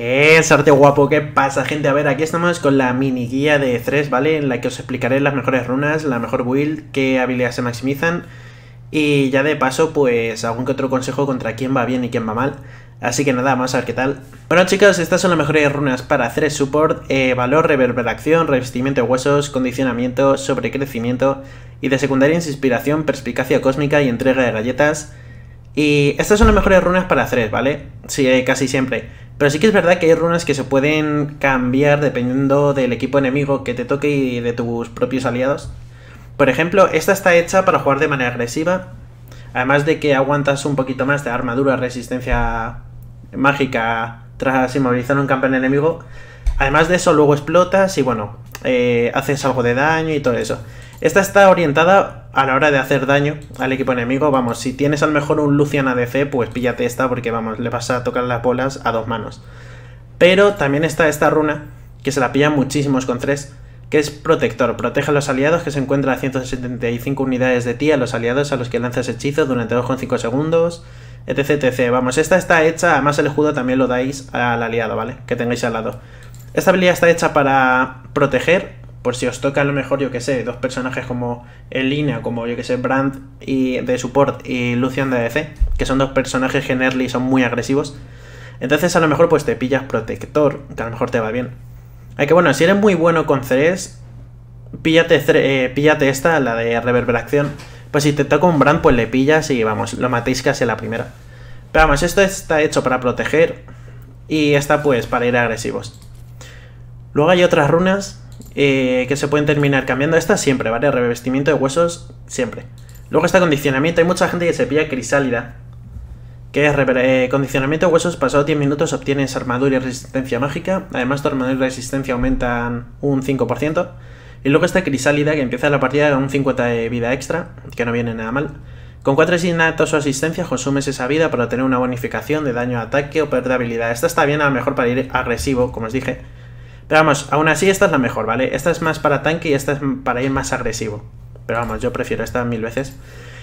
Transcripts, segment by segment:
Es eh, arte guapo, ¿qué pasa gente? A ver, aquí estamos con la mini guía de 3, e ¿vale? En la que os explicaré las mejores runas, la mejor build, qué habilidades se maximizan y ya de paso pues algún que otro consejo contra quién va bien y quién va mal. Así que nada, vamos a ver qué tal. Bueno chicos, estas son las mejores runas para Thresh Support, eh, valor, reverberación, revestimiento de huesos, condicionamiento, sobrecrecimiento y de secundaria, inspiración, perspicacia cósmica y entrega de galletas. Y estas son las mejores runas para Thresh, ¿vale? Sí, eh, casi siempre. Pero sí que es verdad que hay runas que se pueden cambiar dependiendo del equipo enemigo que te toque y de tus propios aliados. Por ejemplo, esta está hecha para jugar de manera agresiva. Además de que aguantas un poquito más de armadura, resistencia mágica tras inmovilizar un campeón enemigo. Además de eso, luego explotas y bueno, eh, haces algo de daño y todo eso. Esta está orientada a la hora de hacer daño al equipo enemigo. Vamos, si tienes a lo mejor un Lucian ADC, pues píllate esta porque, vamos, le vas a tocar las bolas a dos manos. Pero también está esta runa, que se la pillan muchísimos con tres, que es Protector. Protege a los aliados que se encuentra a 175 unidades de ti, a los aliados a los que lanzas hechizos durante 2,5 segundos, etc, etc. Vamos, esta está hecha, además el escudo también lo dais al aliado, ¿vale? Que tengáis al lado. Esta habilidad está hecha para proteger por si os toca a lo mejor, yo que sé, dos personajes como Elina, como yo que sé, Brand y de support y Lucian de ADC, que son dos personajes que y son muy agresivos. Entonces a lo mejor pues te pillas protector, que a lo mejor te va bien. Hay que bueno, si eres muy bueno con Ceres, píllate, eh, píllate esta, la de reverberación. Pues si te toca un Brand, pues le pillas y vamos, lo matéis casi la primera. Pero vamos, esto está hecho para proteger y esta pues para ir agresivos. Luego hay otras runas eh, que se pueden terminar cambiando. Esta siempre, ¿vale? Revestimiento de huesos siempre. Luego está condicionamiento. Hay mucha gente que se pilla crisálida. Que es eh, condicionamiento de huesos. Pasado 10 minutos obtienes armadura y resistencia mágica. Además tu armadura y resistencia aumentan un 5%. Y luego está crisálida que empieza la partida con un 50 de vida extra. Que no viene nada mal. Con 4 asignatos o asistencia consumes esa vida para obtener una bonificación de daño, ataque o pérdida de habilidad. Esta está bien a lo mejor para ir agresivo, como os dije pero vamos, aún así esta es la mejor, ¿vale? Esta es más para tanque y esta es para ir más agresivo. Pero vamos, yo prefiero esta mil veces.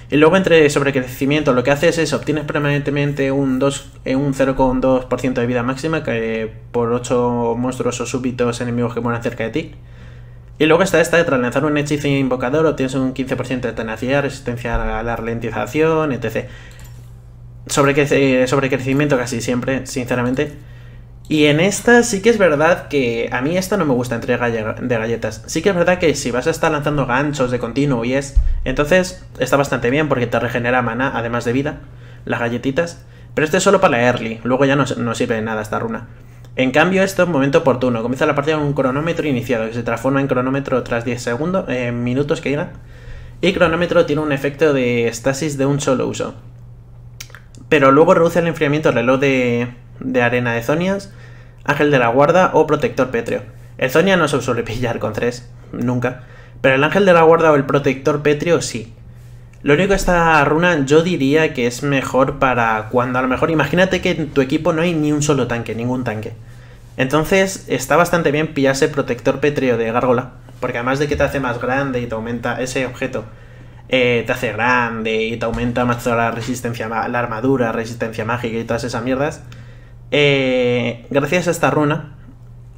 Y luego entre sobrecrecimiento lo que haces es obtienes permanentemente un, eh, un 0,2% de vida máxima que por 8 monstruos o súbitos enemigos que mueran cerca de ti. Y luego está esta, tras lanzar un hechizo invocador obtienes un 15% de tenacidad, resistencia a la ralentización, etc. Eh, sobrecrecimiento casi siempre, sinceramente. Y en esta sí que es verdad que a mí esta no me gusta entrega de galletas. Sí que es verdad que si vas a estar lanzando ganchos de continuo y es, entonces está bastante bien porque te regenera maná además de vida, las galletitas. Pero este es solo para la early, luego ya no, sirve de nada esta runa. En cambio, esto es un momento oportuno. Comienza la partida con un cronómetro iniciado, que se transforma en cronómetro tras 10 segundos, eh, minutos que llegan. Y cronómetro tiene un efecto de estasis de un solo uso. Pero luego reduce el enfriamiento del reloj de, de arena de Zonias, Ángel de la Guarda o Protector Pétreo. El Zonia no se suele pillar con tres nunca, pero el Ángel de la Guarda o el Protector Pétreo sí. Lo único que esta runa yo diría que es mejor para cuando a lo mejor imagínate que en tu equipo no hay ni un solo tanque, ningún tanque. Entonces está bastante bien pillarse protector petreo de gárgola, porque además de que te hace más grande y te aumenta ese objeto, eh, te hace grande y te aumenta más toda la resistencia, la armadura, resistencia mágica y todas esas mierdas, eh, gracias a esta runa,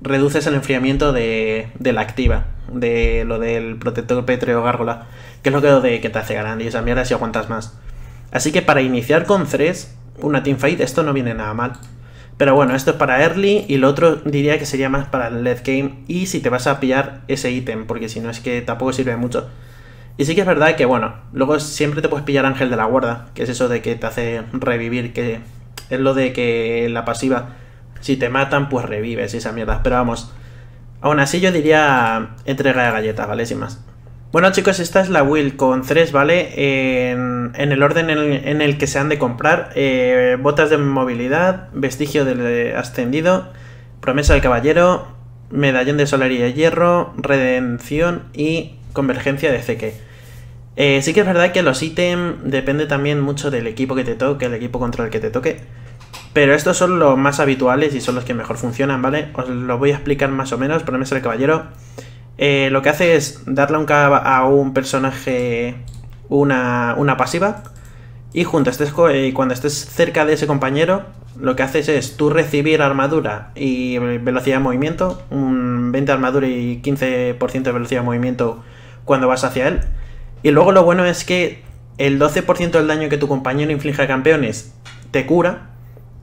reduces el enfriamiento de, la activa, de lo del protector petreo gárgola, que es lo que, de, que te hace grande y esa mierda si aguantas más. Así que para iniciar con 3, una teamfight, esto no viene nada mal. Pero bueno, esto es para early y lo otro diría que sería más para el late game y si te vas a pillar ese ítem, porque si no es que tampoco sirve mucho. Y sí que es verdad que bueno, luego siempre te puedes pillar ángel de la guarda, que es eso de que te hace revivir, que es lo de que la pasiva, si te matan, pues revives esa mierda. Pero vamos, aún así yo diría entrega de galletas, ¿vale? Sin más. Bueno chicos, esta es la will con 3, ¿vale? En, el orden en el, que se han de comprar. Eh, botas de movilidad, vestigio del ascendido, promesa del caballero, medallón de solaría y hierro, redención y convergencia de ceque. Eh, sí que es verdad que los ítems depende también mucho del equipo que te toque, el equipo contra el que te toque. Pero estos son los más habituales y son los que mejor funcionan, ¿vale? Os lo voy a explicar más o menos, menos el caballero. Eh, lo que hace es darle un a un personaje una, pasiva. Y junto este eh, cuando estés cerca de ese compañero, lo que haces es tú recibir armadura y velocidad de movimiento, un 20 de armadura y 15% de velocidad de movimiento cuando vas hacia él. Y luego lo bueno es que el 12% del daño que tu compañero inflige a campeones te cura.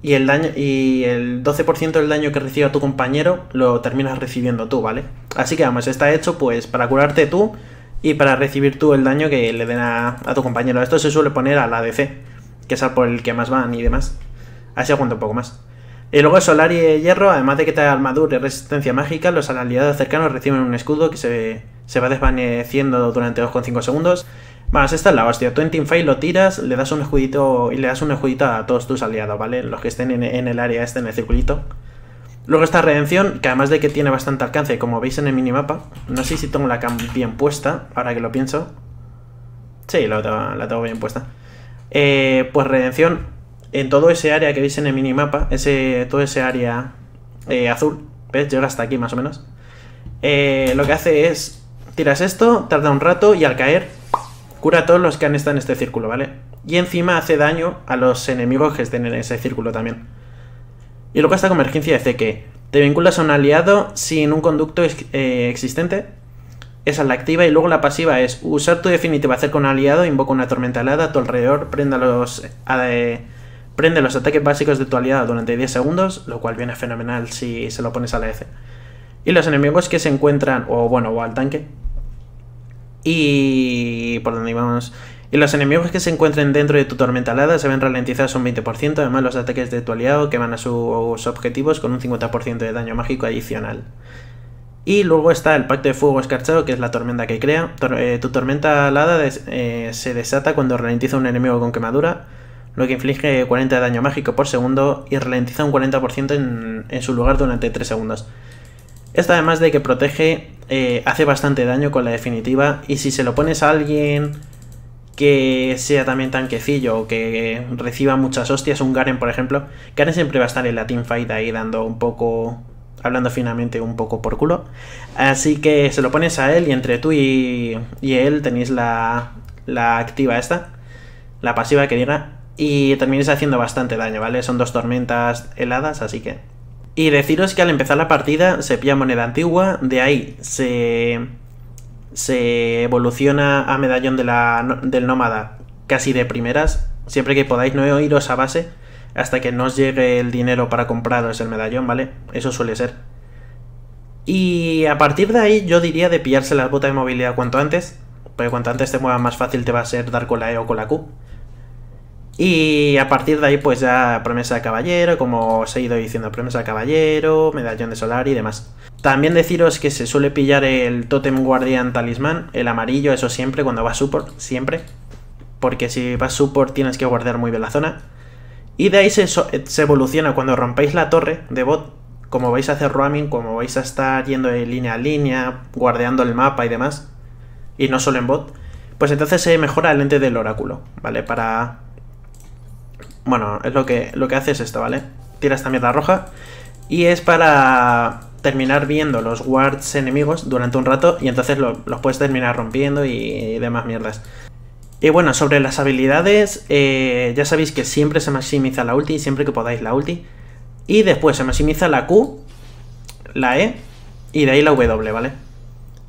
Y el, daño, y el 12% del daño que reciba tu compañero lo terminas recibiendo tú, ¿vale? Así que vamos, está hecho pues para curarte tú y para recibir tú el daño que le den a, tu compañero. Esto se suele poner al ADC, que es al por el que más van y demás. Así aguanta un poco más. Y luego Solar y Hierro, además de que te da armadura y resistencia mágica, los aliados cercanos reciben un escudo que se se va desvaneciendo durante 2,5 segundos. Más, esta es la hostia. Tú en Teamfight lo tiras, le das un escudito y le das un escudito a todos tus aliados, ¿vale? Los que estén en, el área este, en el circulito. Luego está redención, que además de que tiene bastante alcance, como veis en el minimapa, no sé si tengo la cam bien puesta, ahora que lo pienso. Sí, la tengo, bien puesta. Eh, pues redención, en todo ese área que veis en el minimapa, ese, todo ese área eh, azul, ¿ves? Llega hasta aquí más o menos. Eh, lo que hace es Tiras esto, tarda un rato y al caer cura a todos los que han estado en este círculo, ¿vale? Y encima hace daño a los enemigos que estén en ese círculo también. Y luego esta convergencia dice que te vinculas a un aliado sin un conducto eh, existente. Esa es la activa y luego la pasiva es usar tu definitiva acerca de un aliado, invoca una tormenta alada a tu alrededor, prenda los, eh, prende los ataques básicos de tu aliado durante 10 segundos, lo cual viene fenomenal si se lo pones a la F. Y los enemigos que se encuentran, o bueno, o al tanque. Y por dónde íbamos. Y los enemigos que se encuentren dentro de tu tormenta alada se ven ralentizados un 20%, además los ataques de tu aliado que van a sus objetivos con un 50% de daño mágico adicional. Y luego está el pacto de fuego escarchado, que es la tormenta que crea. Eh, tu tormenta alada eh, se desata cuando ralentiza un enemigo con quemadura, lo que inflige 40 de daño mágico por segundo y ralentiza un 40% en su lugar durante 3 segundos. Esta además de que protege, eh, hace bastante daño con la definitiva y si se lo pones a alguien que sea también tanquecillo o que reciba muchas hostias, un Garen por ejemplo, Garen siempre va a estar en la teamfight ahí dando un poco, hablando finamente un poco por culo, así que se lo pones a él y entre tú y, y él tenéis la, la activa esta, la pasiva que diga, y terminéis haciendo bastante daño, ¿vale? Son dos tormentas heladas, así que y deciros que al empezar la partida se pilla moneda antigua, de ahí se, se evoluciona a medallón de la, del nómada casi de primeras, siempre que podáis no iros a base hasta que no os llegue el dinero para compraros el medallón, ¿vale? Eso suele ser. Y a partir de ahí yo diría de pillarse las botas de movilidad cuanto antes, porque cuanto antes te muevas más fácil te va a ser dar con la E o con la Q. Y a partir de ahí, pues ya promesa de caballero, como os he ido diciendo, promesa de caballero, medallón de solar y demás. También deciros que se suele pillar el Totem Guardian Talismán, el amarillo, eso siempre, cuando vas support, siempre. Porque si vas support tienes que guardar muy bien la zona. Y de ahí se, se evoluciona cuando rompéis la torre de bot, como vais a hacer roaming, como vais a estar yendo de línea a línea, guardeando el mapa y demás, y no solo en bot, pues entonces se mejora el lente del oráculo, ¿vale? Para bueno, es lo que, lo que hace es esto, ¿vale? Tira esta mierda roja y es para terminar viendo los wards enemigos durante un rato y entonces los puedes terminar rompiendo y, demás mierdas. Y bueno, sobre las habilidades, eh, ya sabéis que siempre se maximiza la ulti, siempre que podáis la ulti. Y después se maximiza la Q, la E y de ahí la W, ¿vale?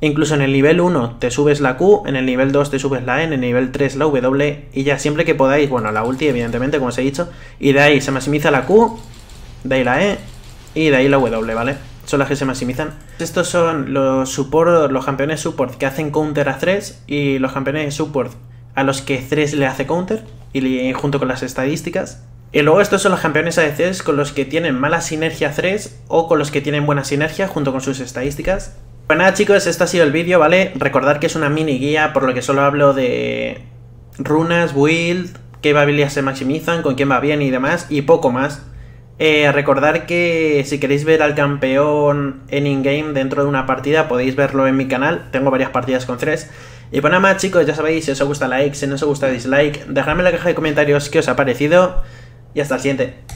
Incluso en el nivel 1 te subes la Q, en el nivel 2 te subes la N, en el nivel 3 la W y ya siempre que podáis, bueno, la ulti evidentemente, como os he dicho, y de ahí se maximiza la Q, de ahí la E y de ahí la W, ¿vale? Son las que se maximizan. Estos son los support, los campeones support que hacen counter a 3. y los campeones support a los que 3 le hace counter y junto con las estadísticas. Y luego estos son los campeones ADCs con los que tienen mala sinergia 3 o con los que tienen buena sinergia junto con sus estadísticas. Pues nada chicos, este ha sido el vídeo, ¿vale? Recordad que es una mini guía, por lo que solo hablo de runas, build, qué habilidades se maximizan, con quién va bien y demás, y poco más. Eh, recordar que si queréis ver al campeón en in-game dentro de una partida, podéis verlo en mi canal. Tengo varias partidas con tres. Y pues nada más, chicos, ya sabéis, si os gusta like, si no os gusta dislike, dejadme en la caja de comentarios qué os ha parecido. Y hasta el siguiente.